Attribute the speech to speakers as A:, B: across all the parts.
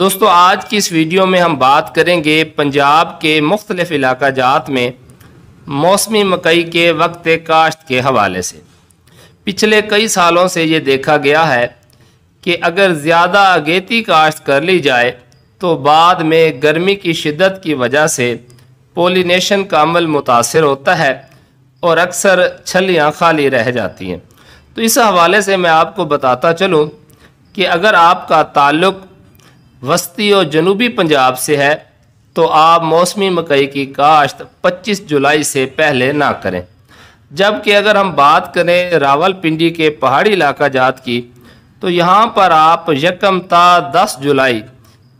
A: दोस्तों आज की इस वीडियो में हम बात करेंगे पंजाब के मुख्तलिफ इलाका जात में मौसमी मकई के वक्त काश्त के हवाले से पिछले कई सालों से ये देखा गया है कि अगर ज़्यादा अगेती काश्त कर ली जाए तो बाद में गर्मी की शिद्दत की वजह से पोलिनेशन का अमल मुतासर होता है और अक्सर छलियाँ खाली रह जाती हैं तो इस हवाले से मैं आपको बताता चलूँ कि अगर आपका ताल्लुक़ वस्ती और जनूबी पंजाब से है तो आप मौसमी मकई की काश्त 25 जुलाई से पहले ना करें जबकि अगर हम बात करें रावलपिंडी के पहाड़ी इलाका जात की तो यहाँ पर आप यकमता दस जुलाई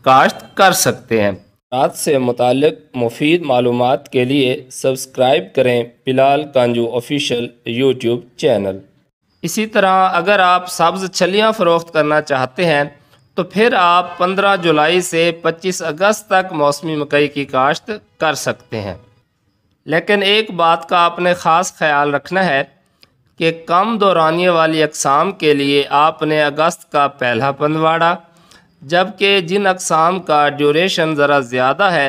A: काश्त कर सकते हैं रात से मुतल मुफीद मालूम के लिए सब्सक्राइब करें Bilal Kanju official YouTube channel इसी तरह अगर आप सब्ज़ छलियाँ फ़रोख्त करना चाहते हैं तो फिर आप 15 जुलाई से 25 अगस्त तक मौसमी मकई की काश्त कर सकते हैं लेकिन एक बात का आपने ख़ास ख्याल रखना है कि कम दौरानिए वाली अकसाम के लिए आपने अगस्त का पहला पंदवाड़ा जबकि जिन अकसाम का ड्यूरेशन ज़रा ज़्यादा है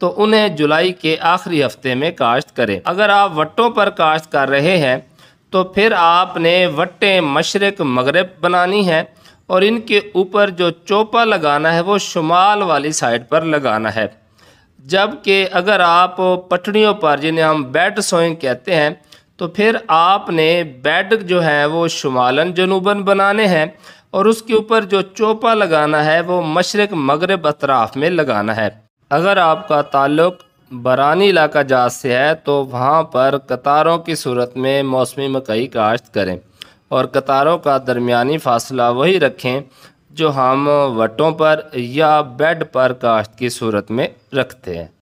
A: तो उन्हें जुलाई के आखिरी हफ्ते में काश्त करें अगर आप वट्टों पर काश्त कर रहे हैं तो फिर आपने वट्टे मशरक़ मगरब बनानी है और इनके ऊपर जो चोपा लगाना है वो शुमाल वाली साइड पर लगाना है जबकि अगर आप पटड़ियों पर जिन्हें हम बेड सोइंग कहते हैं तो फिर आपने बेड जो है वो शुमालन जनूबन बनाने हैं और उसके ऊपर जो चोपा लगाना है वो मशरक मगरब अतराफ़ में लगाना है अगर आपका ताल्लुक बरानी इलाका जात से है तो वहाँ पर कतारों की सूरत में मौसमी मकई काश्त करें और कतारों का दरमियानी फ़ासला वही रखें जो हम वटों पर या बेड पर काश्त की सूरत में रखते हैं